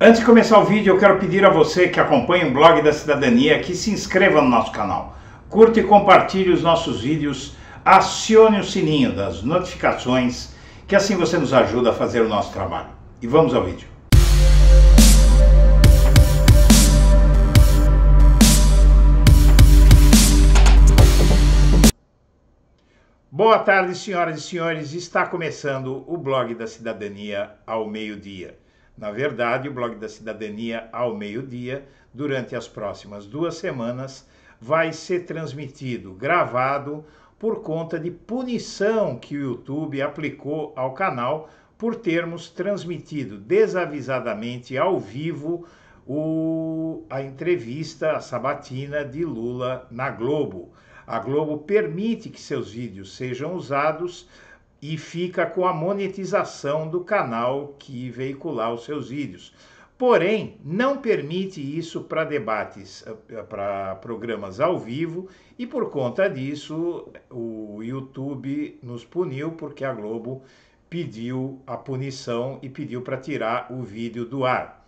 Antes de começar o vídeo, eu quero pedir a você que acompanha o blog da cidadania que se inscreva no nosso canal, curta e compartilhe os nossos vídeos, acione o sininho das notificações, que assim você nos ajuda a fazer o nosso trabalho. E vamos ao vídeo. Boa tarde, senhoras e senhores. Está começando o blog da cidadania ao meio-dia. Na verdade, o blog da Cidadania ao meio-dia, durante as próximas duas semanas, vai ser transmitido gravado por conta de punição que o YouTube aplicou ao canal por termos transmitido desavisadamente ao vivo o, a entrevista, a sabatina de Lula na Globo. A Globo permite que seus vídeos sejam usados e fica com a monetização do canal que veicular os seus vídeos. Porém, não permite isso para debates, eh, para programas ao vivo, e por conta disso o YouTube nos puniu, porque a Globo pediu a punição e pediu para tirar o vídeo do ar.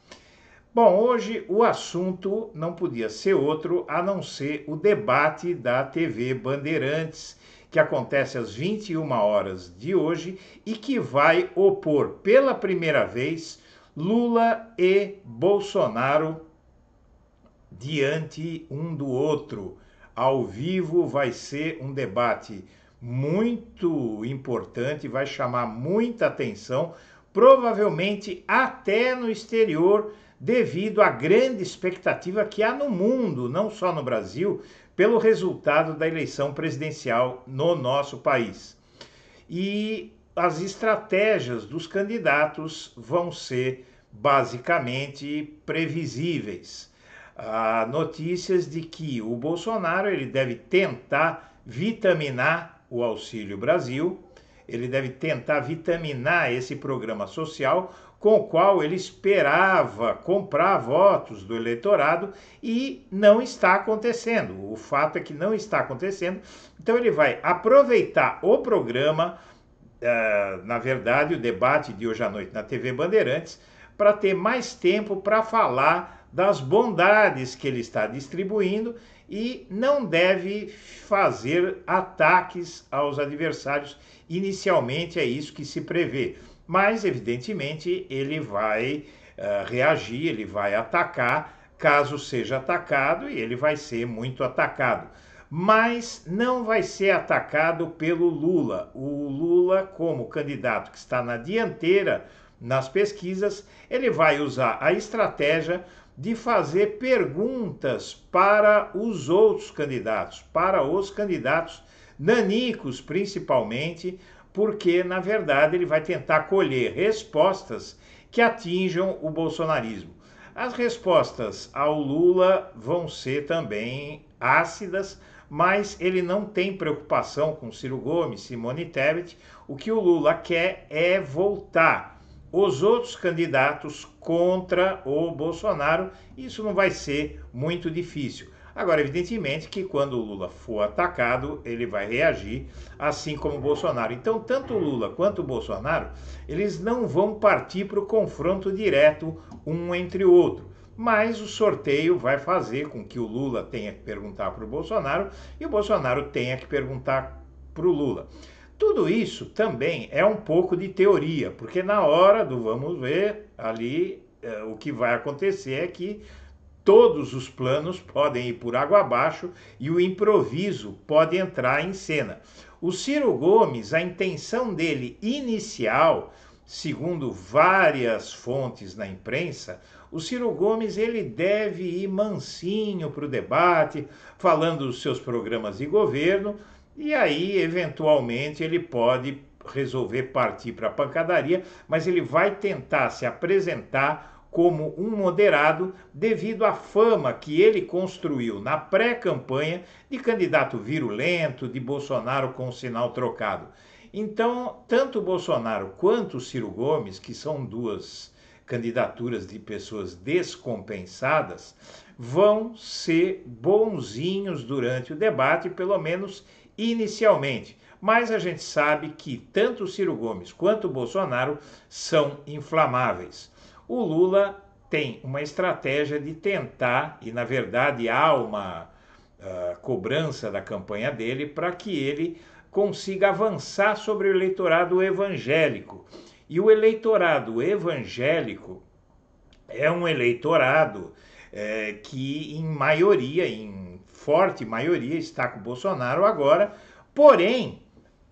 Bom, hoje o assunto não podia ser outro a não ser o debate da TV Bandeirantes que acontece às 21 horas de hoje e que vai opor pela primeira vez Lula e Bolsonaro diante um do outro. Ao vivo vai ser um debate muito importante, vai chamar muita atenção provavelmente até no exterior, devido à grande expectativa que há no mundo, não só no Brasil, pelo resultado da eleição presidencial no nosso país. E as estratégias dos candidatos vão ser basicamente previsíveis. Há notícias de que o Bolsonaro ele deve tentar vitaminar o Auxílio Brasil, ele deve tentar vitaminar esse programa social com o qual ele esperava comprar votos do eleitorado e não está acontecendo. O fato é que não está acontecendo. Então ele vai aproveitar o programa, uh, na verdade, o debate de hoje à noite na TV Bandeirantes, para ter mais tempo para falar das bondades que ele está distribuindo e não deve fazer ataques aos adversários. Inicialmente é isso que se prevê, mas evidentemente ele vai uh, reagir, ele vai atacar, caso seja atacado, e ele vai ser muito atacado. Mas não vai ser atacado pelo Lula. O Lula, como candidato que está na dianteira nas pesquisas, ele vai usar a estratégia de fazer perguntas para os outros candidatos, para os candidatos nanicos principalmente, porque na verdade ele vai tentar colher respostas que atinjam o bolsonarismo. As respostas ao Lula vão ser também ácidas, mas ele não tem preocupação com Ciro Gomes, Simone Tebet. O que o Lula quer é voltar os outros candidatos contra o Bolsonaro. Isso não vai ser muito difícil. Agora, evidentemente que quando o Lula for atacado, ele vai reagir, assim como o Bolsonaro. Então, tanto o Lula quanto o Bolsonaro, eles não vão partir para o confronto direto um entre o outro. Mas o sorteio vai fazer com que o Lula tenha que perguntar para o Bolsonaro e o Bolsonaro tenha que perguntar para o Lula. Tudo isso também é um pouco de teoria, porque na hora do vamos ver, ali é, o que vai acontecer é que todos os planos podem ir por água abaixo e o improviso pode entrar em cena. O Ciro Gomes, a intenção dele inicial, segundo várias fontes na imprensa, o Ciro Gomes ele deve ir mansinho para o debate, falando dos seus programas de governo e aí, eventualmente, ele pode resolver partir para a pancadaria, mas ele vai tentar se apresentar como um moderado devido à fama que ele construiu na pré-campanha de candidato virulento, de Bolsonaro com sinal trocado. Então, tanto Bolsonaro quanto Ciro Gomes, que são duas candidaturas de pessoas descompensadas, vão ser bonzinhos durante o debate, pelo menos inicialmente, mas a gente sabe que tanto Ciro Gomes quanto Bolsonaro são inflamáveis. O Lula tem uma estratégia de tentar, e na verdade há uma uh, cobrança da campanha dele, para que ele consiga avançar sobre o eleitorado evangélico. E o eleitorado evangélico é um eleitorado é, que, em maioria, em forte maioria está com Bolsonaro agora, porém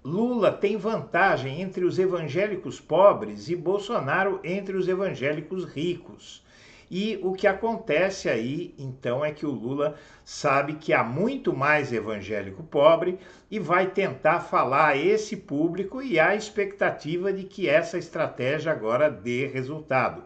Lula tem vantagem entre os evangélicos pobres e Bolsonaro entre os evangélicos ricos. E o que acontece aí, então, é que o Lula sabe que há muito mais evangélico pobre e vai tentar falar a esse público e há expectativa de que essa estratégia agora dê resultado.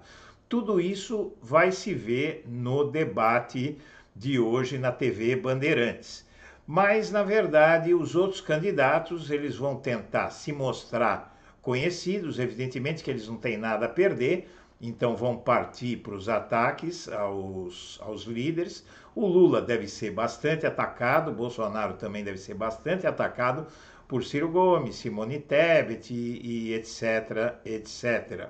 Tudo isso vai se ver no debate de hoje na TV Bandeirantes. Mas, na verdade, os outros candidatos, eles vão tentar se mostrar conhecidos, evidentemente que eles não têm nada a perder, então vão partir para os ataques aos, aos líderes. O Lula deve ser bastante atacado, Bolsonaro também deve ser bastante atacado por Ciro Gomes, Simone Tebet e, e etc, etc.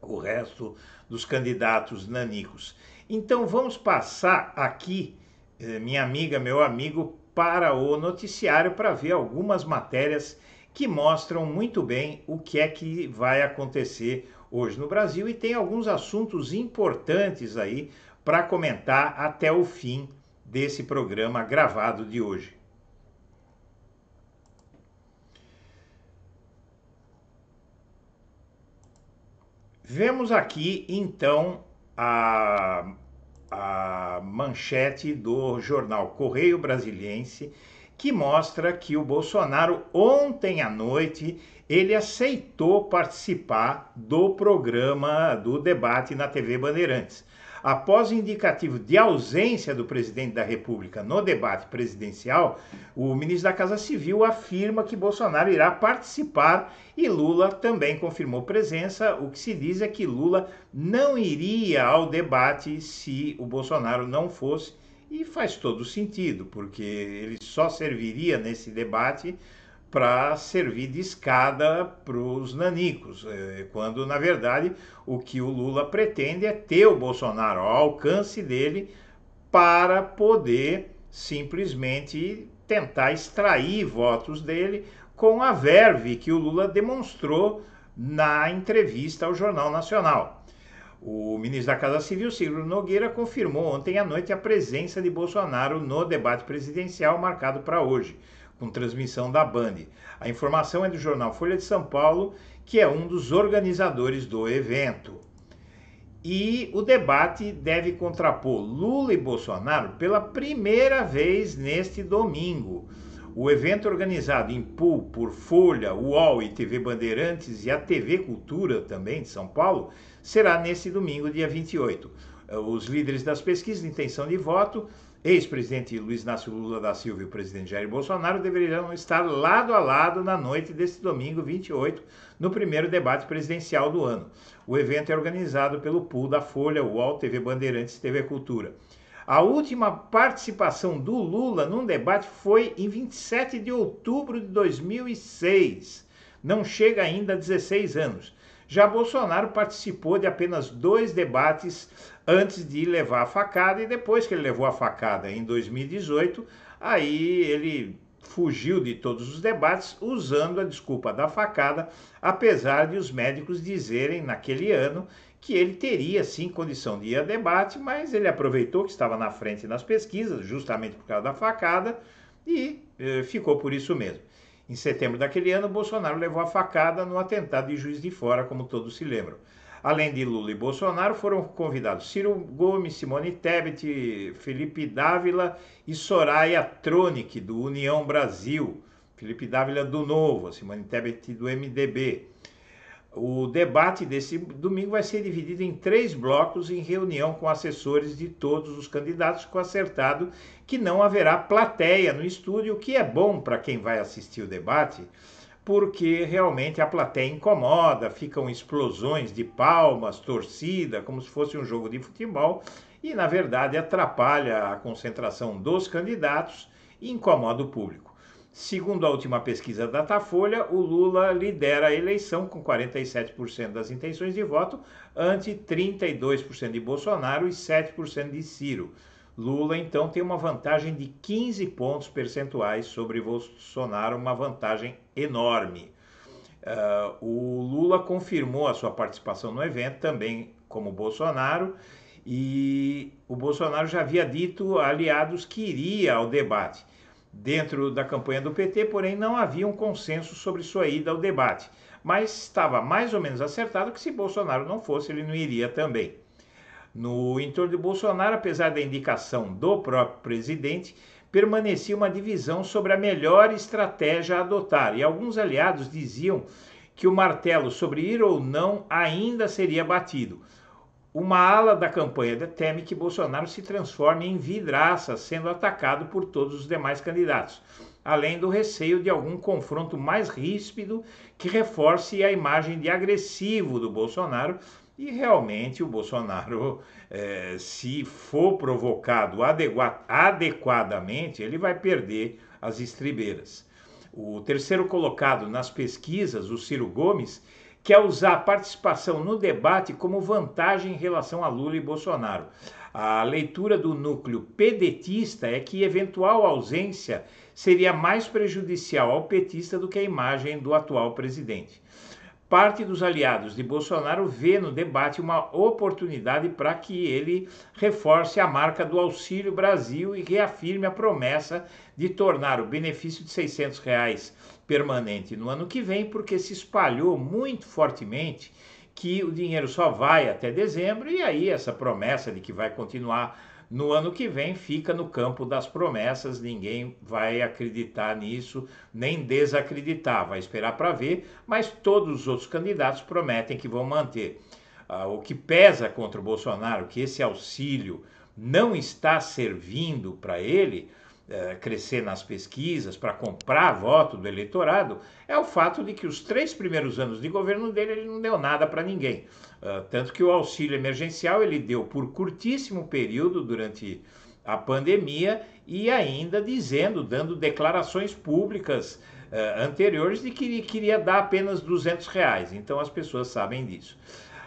O resto dos candidatos nanicos. Então vamos passar aqui, eh, minha amiga, meu amigo, para o noticiário para ver algumas matérias que mostram muito bem o que é que vai acontecer hoje no Brasil e tem alguns assuntos importantes aí para comentar até o fim desse programa gravado de hoje. Vemos aqui então a a manchete do jornal Correio Brasiliense, que mostra que o Bolsonaro ontem à noite ele aceitou participar do programa do debate na TV Bandeirantes após o indicativo de ausência do presidente da República no debate presidencial, o ministro da Casa Civil afirma que Bolsonaro irá participar e Lula também confirmou presença. O que se diz é que Lula não iria ao debate se o Bolsonaro não fosse. E faz todo sentido, porque ele só serviria nesse debate para servir de escada para os nanicos, é, quando na verdade o que o Lula pretende é ter o Bolsonaro ao alcance dele para poder simplesmente tentar extrair votos dele com a verve que o Lula demonstrou na entrevista ao Jornal Nacional. O ministro da Casa Civil, Ciro Nogueira, confirmou ontem à noite a presença de Bolsonaro no debate presidencial marcado para hoje com transmissão da Band. A informação é do jornal Folha de São Paulo, que é um dos organizadores do evento. E o debate deve contrapor Lula e Bolsonaro pela primeira vez neste domingo. O evento organizado em Pool por Folha, UOL e TV Bandeirantes e a TV Cultura também de São Paulo será neste domingo, dia 28. Os líderes das pesquisas de intenção de voto ex-presidente Luiz Inácio Lula da Silva e o presidente Jair Bolsonaro deveriam estar lado a lado na noite deste domingo 28, no primeiro debate presidencial do ano. O evento é organizado pelo pool da Folha, UOL, TV Bandeirantes e TV Cultura. A última participação do Lula num debate foi em 27 de outubro de 2006. Não chega ainda a 16 anos. Já Bolsonaro participou de apenas dois debates antes de levar a facada e depois que ele levou a facada em 2018, aí ele fugiu de todos os debates usando a desculpa da facada, apesar de os médicos dizerem naquele ano que ele teria sim condição de ir a debate, mas ele aproveitou que estava na frente nas pesquisas, justamente por causa da facada, e eh, ficou por isso mesmo. Em setembro daquele ano, Bolsonaro levou a facada no atentado de Juiz de Fora, como todos se lembram. Além de Lula e Bolsonaro, foram convidados Ciro Gomes, Simone Tebet, Felipe Dávila e Soraya Tronic, do União Brasil. Felipe Dávila do Novo, Simone Tebet do MDB. O debate desse domingo vai ser dividido em três blocos em reunião com assessores de todos os candidatos, com acertado que não haverá plateia no estúdio, o que é bom para quem vai assistir o debate, porque realmente a plateia incomoda, ficam explosões de palmas, torcida, como se fosse um jogo de futebol, e na verdade atrapalha a concentração dos candidatos e incomoda o público. Segundo a última pesquisa da Datafolha, o Lula lidera a eleição com 47% das intenções de voto, ante 32% de Bolsonaro e 7% de Ciro. Lula, então, tem uma vantagem de 15 pontos percentuais sobre Bolsonaro, uma vantagem enorme. Uh, o Lula confirmou a sua participação no evento, também como Bolsonaro, e o Bolsonaro já havia dito a aliados que iria ao debate dentro da campanha do PT, porém não havia um consenso sobre sua ida ao debate. Mas estava mais ou menos acertado que se Bolsonaro não fosse, ele não iria também. No entorno de Bolsonaro, apesar da indicação do próprio presidente, permanecia uma divisão sobre a melhor estratégia a adotar, e alguns aliados diziam que o martelo sobre ir ou não ainda seria batido. Uma ala da campanha teme é que Bolsonaro se transforme em vidraça, sendo atacado por todos os demais candidatos, além do receio de algum confronto mais ríspido que reforce a imagem de agressivo do Bolsonaro. E realmente o Bolsonaro, eh, se for provocado adequadamente, ele vai perder as estribeiras. O terceiro colocado nas pesquisas, o Ciro Gomes, quer usar a participação no debate como vantagem em relação a Lula e Bolsonaro. A leitura do núcleo pedetista é que eventual ausência seria mais prejudicial ao petista do que a imagem do atual presidente. Parte dos aliados de Bolsonaro vê no debate uma oportunidade para que ele reforce a marca do Auxílio Brasil e reafirme a promessa de tornar o benefício de R$ 600 reais permanente no ano que vem, porque se espalhou muito fortemente que o dinheiro só vai até dezembro e aí essa promessa de que vai continuar no ano que vem fica no campo das promessas, ninguém vai acreditar nisso, nem desacreditar, vai esperar para ver, mas todos os outros candidatos prometem que vão manter. Ah, o que pesa contra o Bolsonaro, que esse auxílio não está servindo para ele, é, crescer nas pesquisas, para comprar voto do eleitorado, é o fato de que os três primeiros anos de governo dele ele não deu nada para ninguém. Uh, tanto que o auxílio emergencial ele deu por curtíssimo período durante a pandemia e ainda dizendo, dando declarações públicas uh, anteriores de que ele queria dar apenas 200 reais. Então as pessoas sabem disso.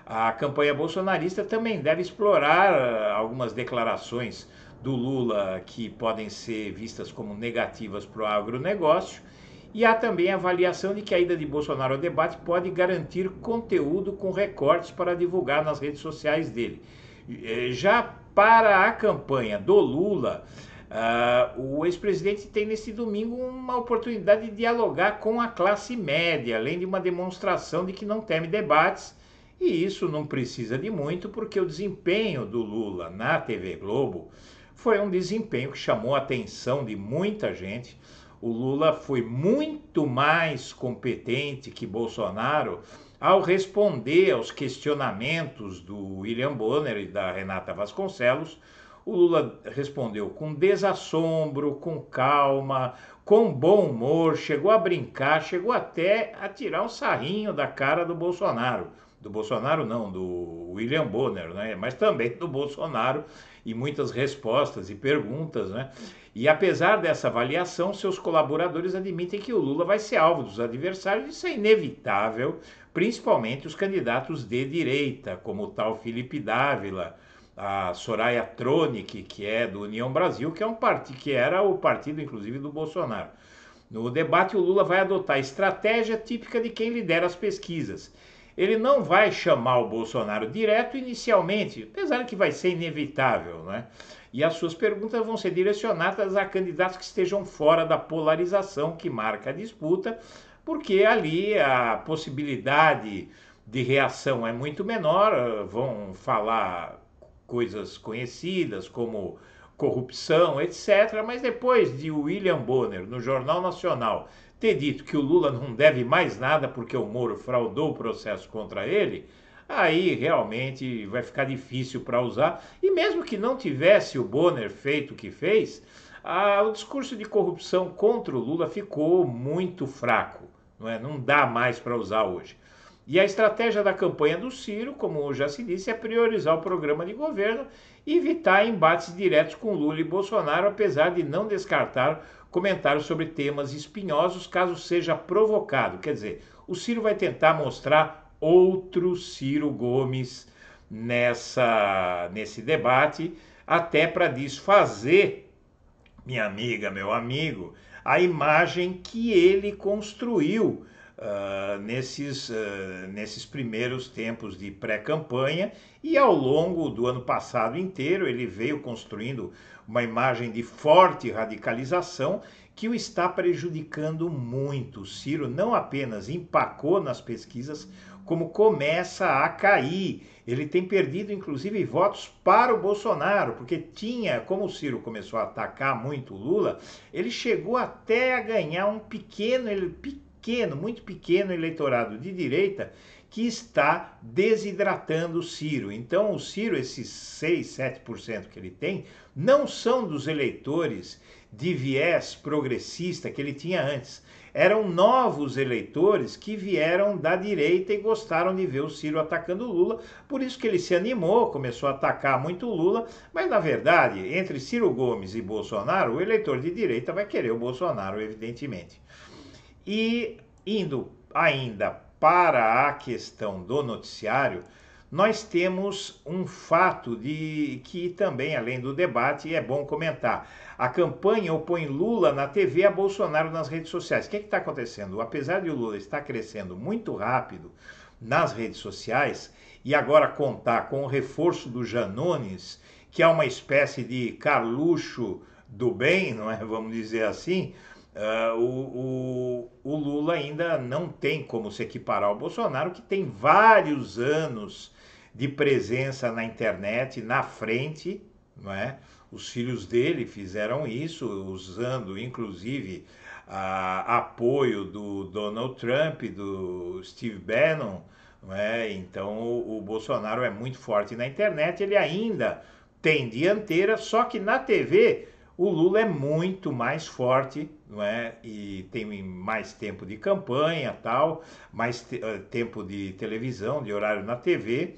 A campanha bolsonarista também deve explorar ah, algumas declarações do Lula que podem ser vistas como negativas para o agronegócio. E há também a avaliação de que a ida de Bolsonaro ao debate pode garantir conteúdo com recortes para divulgar nas redes sociais dele. É, já para a campanha do Lula, Uh, o ex-presidente tem nesse domingo uma oportunidade de dialogar com a classe média, além de uma demonstração de que não teme debates, e isso não precisa de muito, porque o desempenho do Lula na TV Globo foi um desempenho que chamou a atenção de muita gente. O Lula foi muito mais competente que Bolsonaro ao responder aos questionamentos do William Bonner e da Renata Vasconcelos. O Lula respondeu com desassombro, com calma, com bom humor, chegou a brincar, chegou até a tirar um sarrinho da cara do Bolsonaro do Bolsonaro não, do William Bonner, né? mas também do Bolsonaro e muitas respostas e perguntas. Né? E apesar dessa avaliação, seus colaboradores admitem que o Lula vai ser alvo dos adversários, isso é inevitável, principalmente os candidatos de direita, como o tal Felipe Dávila, a Soraya Tronic, que é do União Brasil, que é um partido que era o partido inclusive do Bolsonaro. No debate, o Lula vai adotar a estratégia típica de quem lidera as pesquisas ele não vai chamar o Bolsonaro direto inicialmente, apesar que vai ser inevitável, né? E as suas perguntas vão ser direcionadas a candidatos que estejam fora da polarização que marca a disputa, porque ali a possibilidade de reação é muito menor, vão falar coisas conhecidas como corrupção, etc. Mas depois de William Bonner, no Jornal Nacional, ter dito que o Lula não deve mais nada porque o Moro fraudou o processo contra ele, aí realmente vai ficar difícil para usar. E mesmo que não tivesse o Bonner feito o que fez, a, o discurso de corrupção contra o Lula ficou muito fraco. Não, é? não dá mais para usar hoje. E a estratégia da campanha do Ciro, como já se disse, é priorizar o programa de governo e evitar embates diretos com Lula e Bolsonaro, apesar de não descartar comentários sobre temas espinhosos caso seja provocado. Quer dizer, o Ciro vai tentar mostrar outro Ciro Gomes nessa nesse debate, até para desfazer, minha amiga, meu amigo, a imagem que ele construiu uh, nesses, uh, nesses primeiros tempos de pré-campanha e ao longo do ano passado inteiro ele veio construindo uma imagem de forte radicalização que o está prejudicando muito. O Ciro não apenas empacou nas pesquisas, como começa a cair. Ele tem perdido, inclusive, votos para o Bolsonaro, porque tinha, como o Ciro começou a atacar muito o Lula, ele chegou até a ganhar um pequeno, ele, pequeno, muito pequeno eleitorado de direita que está desidratando o Ciro. Então, o Ciro, esses 6, 7% que ele tem, não são dos eleitores de viés progressista que ele tinha antes. Eram novos eleitores que vieram da direita e gostaram de ver o Ciro atacando o Lula, por isso que ele se animou, começou a atacar muito o Lula, mas na verdade, entre Ciro Gomes e Bolsonaro, o eleitor de direita vai querer o Bolsonaro, evidentemente. E indo ainda para a questão do noticiário, nós temos um fato de que também, além do debate, é bom comentar. A campanha opõe Lula na TV a Bolsonaro nas redes sociais. O que é está acontecendo? Apesar de o Lula estar crescendo muito rápido nas redes sociais e agora contar com o reforço do Janones, que é uma espécie de Carluxo do bem, não é? Vamos dizer assim Uh, o, o, o, Lula ainda não tem como se equiparar ao Bolsonaro, que tem vários anos de presença na internet, na frente, não é? Os filhos dele fizeram isso, usando inclusive a, apoio do Donald Trump, do Steve Bannon. É? Então o, o Bolsonaro é muito forte na internet, ele ainda tem dianteira, só que na TV o Lula é muito mais forte não é? E tem mais tempo de campanha, tal, mais te eh, tempo de televisão, de horário na TV.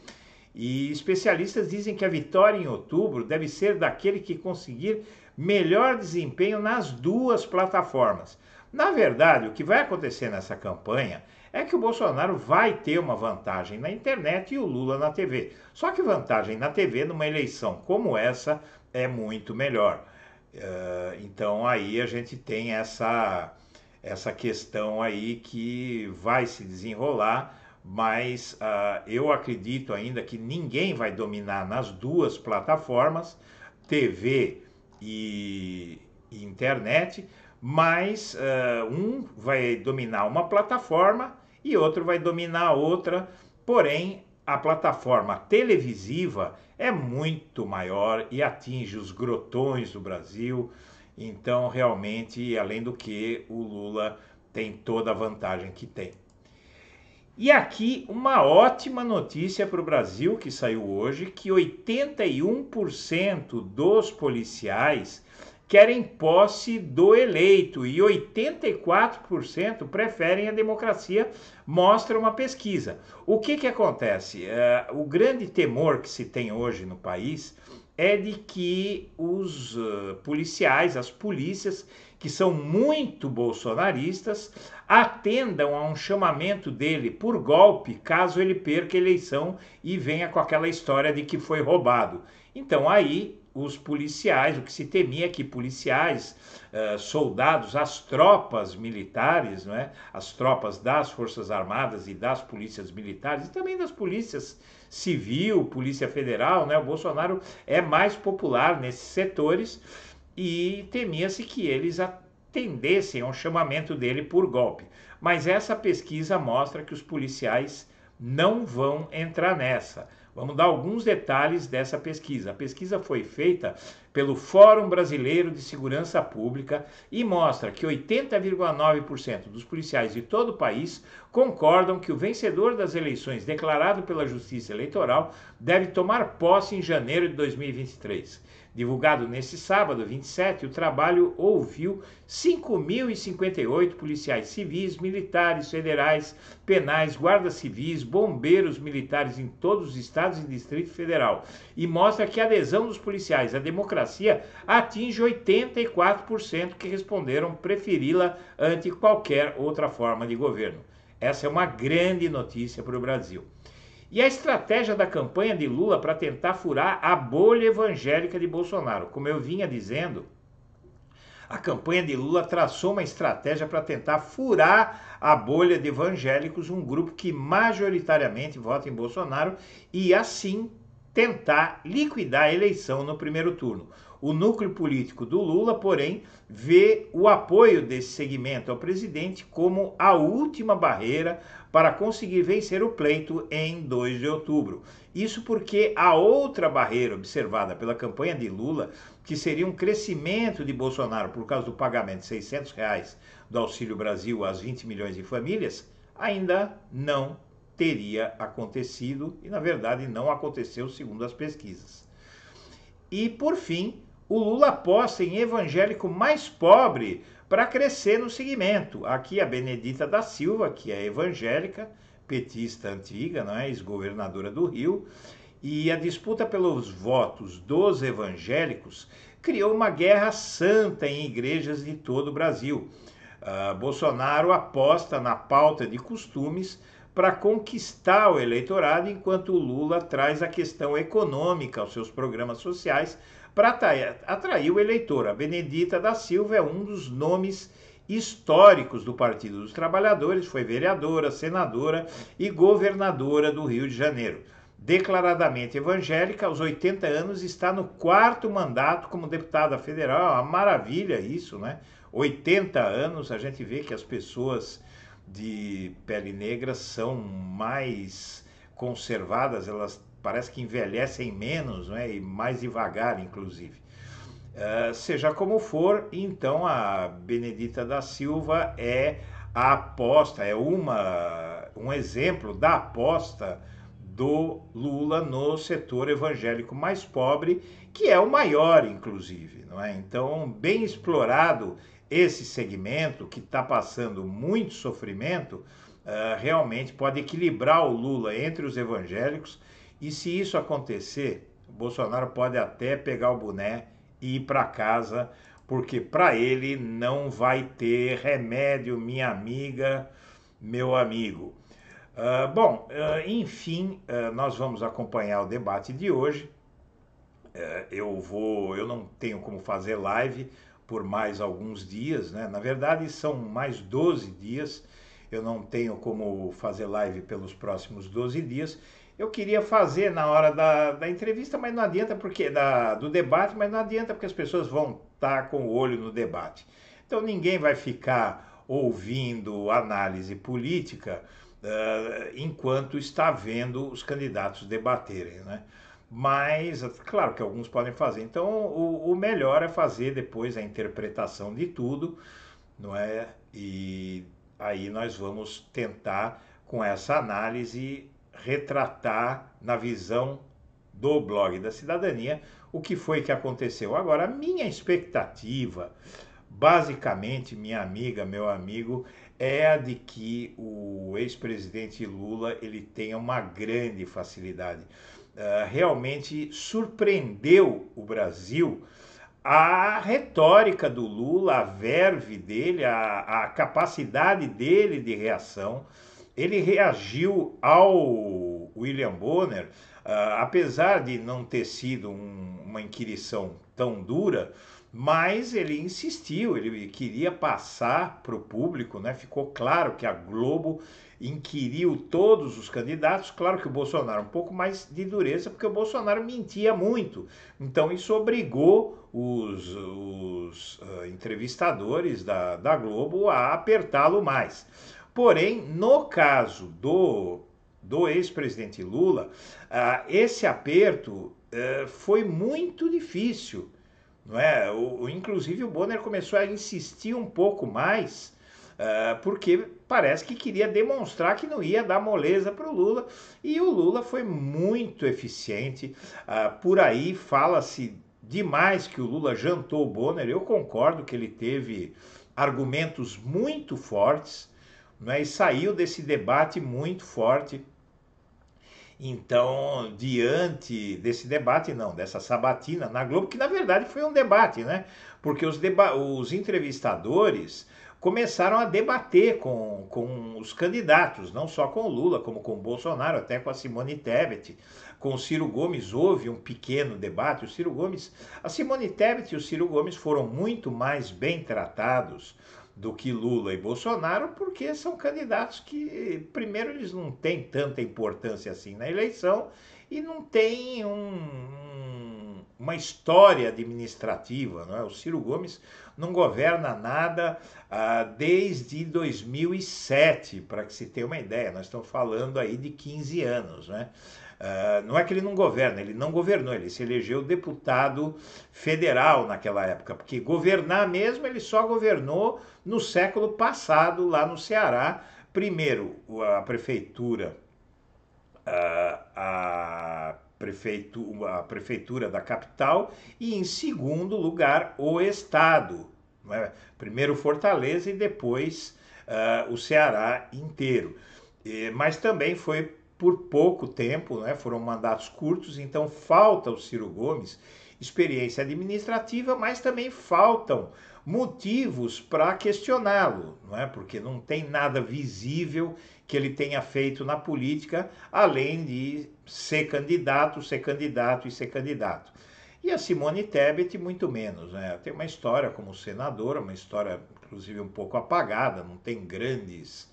E especialistas dizem que a vitória em outubro deve ser daquele que conseguir melhor desempenho nas duas plataformas. Na verdade, o que vai acontecer nessa campanha é que o Bolsonaro vai ter uma vantagem na internet e o Lula na TV. Só que vantagem na TV numa eleição como essa é muito melhor. Uh, então aí a gente tem essa, essa questão aí que vai se desenrolar, mas uh, eu acredito ainda que ninguém vai dominar nas duas plataformas, TV e, e internet, mas uh, um vai dominar uma plataforma e outro vai dominar a outra, porém a plataforma televisiva é muito maior e atinge os grotões do Brasil. Então, realmente, além do que, o Lula tem toda a vantagem que tem. E aqui uma ótima notícia para o Brasil que saiu hoje: que 81% dos policiais querem posse do eleito e 84% preferem a democracia, mostra uma pesquisa. O que, que acontece? Uh, o grande temor que se tem hoje no país é de que os uh, policiais, as polícias, que são muito bolsonaristas, atendam a um chamamento dele por golpe caso ele perca a eleição e venha com aquela história de que foi roubado. Então aí os policiais, o que se temia é que policiais, eh, soldados, as tropas militares, não é? as tropas das Forças Armadas e das polícias militares, e também das polícias civil, Polícia Federal, né? o Bolsonaro é mais popular nesses setores e temia-se que eles atendessem ao chamamento dele por golpe. Mas essa pesquisa mostra que os policiais não vão entrar nessa. Vamos dar alguns detalhes dessa pesquisa. A pesquisa foi feita pelo Fórum Brasileiro de Segurança Pública e mostra que 80,9% dos policiais de todo o país concordam que o vencedor das eleições declarado pela Justiça Eleitoral deve tomar posse em janeiro de 2023. Divulgado neste sábado, 27, o trabalho ouviu 5.058 policiais civis, militares, federais, penais, guardas civis, bombeiros militares em todos os estados e Distrito Federal e mostra que a adesão dos policiais à democracia atinge 84% que responderam preferi-la ante qualquer outra forma de governo. Essa é uma grande notícia para o Brasil. E a estratégia da campanha de Lula para tentar furar a bolha evangélica de Bolsonaro. Como eu vinha dizendo, a campanha de Lula traçou uma estratégia para tentar furar a bolha de evangélicos, um grupo que majoritariamente vota em Bolsonaro, e assim tentar liquidar a eleição no primeiro turno. O núcleo político do Lula, porém, vê o apoio desse segmento ao presidente como a última barreira para conseguir vencer o pleito em 2 de outubro. Isso porque a outra barreira observada pela campanha de Lula, que seria um crescimento de Bolsonaro por causa do pagamento de 600 reais do Auxílio Brasil às 20 milhões de famílias, ainda não teria acontecido e, na verdade, não aconteceu segundo as pesquisas. E, por fim, o Lula aposta em evangélico mais pobre para crescer no segmento. Aqui a Benedita da Silva, que é evangélica, petista antiga, é, ex-governadora do Rio, e a disputa pelos votos dos evangélicos criou uma guerra santa em igrejas de todo o Brasil. Uh, Bolsonaro aposta na pauta de costumes para conquistar o eleitorado, enquanto o Lula traz a questão econômica aos seus programas sociais para atrair o eleitor. A Benedita da Silva é um dos nomes históricos do Partido dos Trabalhadores, foi vereadora, senadora e governadora do Rio de Janeiro. Declaradamente evangélica, aos 80 anos está no quarto mandato como deputada federal. É uma maravilha isso, né? 80 anos, a gente vê que as pessoas de pele negra são mais conservadas, elas parece que envelhecem menos né, e mais devagar, inclusive. Uh, seja como for, então a Benedita da Silva é a aposta, é uma, um exemplo da aposta do Lula no setor evangélico mais pobre, que é o maior, inclusive. Não é? Então, bem explorado esse segmento que está passando muito sofrimento, uh, realmente pode equilibrar o Lula entre os evangélicos e se isso acontecer, Bolsonaro pode até pegar o boné e ir para casa, porque para ele não vai ter remédio, minha amiga, meu amigo. Uh, bom, uh, enfim, uh, nós vamos acompanhar o debate de hoje. eu vou, eu não tenho como fazer live por mais alguns dias, né? Na verdade, são mais 12 dias. Eu não tenho como fazer live pelos próximos 12 dias eu queria fazer na hora da, da entrevista, mas não adianta porque da, do debate, mas não adianta porque as pessoas vão estar com o olho no debate. Então ninguém vai ficar ouvindo análise política uh, enquanto está vendo os candidatos debaterem, né? Mas, claro que alguns podem fazer. Então, o, o melhor é fazer depois a interpretação de tudo, não é? E aí nós vamos tentar, com essa análise, retratar na visão do blog da cidadania o que foi que aconteceu. Agora, a minha expectativa, basicamente, minha amiga, meu amigo, é a de que o ex-presidente Lula ele tenha uma grande facilidade. Uh, realmente surpreendeu o Brasil a retórica do Lula, a verve dele, a, a capacidade dele de reação ele reagiu ao William Bonner, uh, apesar de não ter sido um, uma inquirição tão dura, mas ele insistiu, ele queria passar para o público, né? ficou claro que a Globo inquiriu todos os candidatos, claro que o Bolsonaro um pouco mais de dureza, porque o Bolsonaro mentia muito. Então isso obrigou os, os uh, entrevistadores da, da Globo a apertá-lo mais. Porém, no caso do, do ex-presidente Lula, ah, esse aperto eh, foi muito difícil. Não é? o, inclusive, o Bonner começou a insistir um pouco mais, ah, porque parece que queria demonstrar que não ia dar moleza para o Lula. E o Lula foi muito eficiente. Ah, por aí fala-se demais que o Lula jantou o Bonner. Eu concordo que ele teve argumentos muito fortes né? e saiu desse debate muito forte. Então, diante desse debate, não, dessa sabatina na Globo, que na verdade foi um debate, né? Porque os, deba os entrevistadores começaram a debater com, com os candidatos, não só com Lula, como com Bolsonaro, até com a Simone Tebet. Com o Ciro Gomes houve um pequeno debate. O Ciro Gomes, a Simone Tebet e o Ciro Gomes foram muito mais bem tratados do que Lula e Bolsonaro, porque são candidatos que, primeiro, eles não têm tanta importância assim na eleição e não têm um, uma história administrativa. Não é? O Ciro Gomes não governa nada ah, desde 2007, para que se tenha uma ideia, nós estamos falando aí de 15 anos. Né? Eh, não é que ele não governa, ele não governou, ele se elegeu deputado federal naquela época, porque governar mesmo ele só governou no século passado, lá no Ceará. Primeiro, a prefeitura. Eh, a prefeito, a prefeitura da capital e, em segundo lugar, o Estado. É? Primeiro Fortaleza e depois uh, o Ceará inteiro. E, mas também foi por pouco tempo, né? foram mandatos curtos, então falta o Ciro Gomes experiência administrativa, mas também faltam motivos para questioná-lo, não é? Porque não tem nada visível que ele tenha feito na política, além de ser candidato, ser candidato e ser candidato. E a Simone Tebet muito menos, né? Tem uma história como senadora, uma história inclusive um pouco apagada, não tem grandes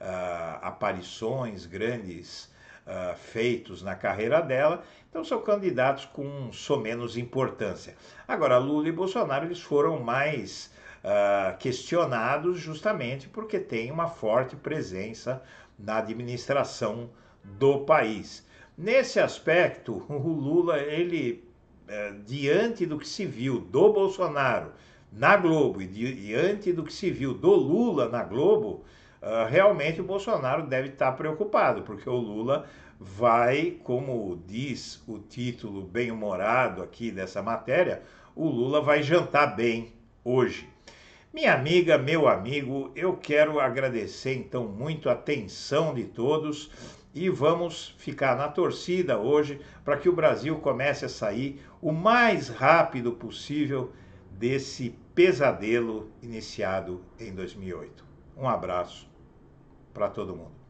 uh, aparições, grandes uh, feitos na carreira dela, então são candidatos com somente importância. Agora, Lula e Bolsonaro eles foram mais uh, questionados justamente porque tem uma forte presença na administração do país. Nesse aspecto, o Lula, ele, eh, diante do que se viu do Bolsonaro na Globo e diante do que se viu do Lula na Globo, ah, realmente o Bolsonaro deve estar preocupado, porque o Lula vai, como diz o título bem-humorado aqui dessa matéria, o Lula vai jantar bem hoje. Minha amiga, meu amigo, eu quero agradecer então muito a atenção de todos e vamos ficar na torcida hoje para que o Brasil comece a sair o mais rápido possível desse pesadelo iniciado em 2008. Um abraço para todo mundo.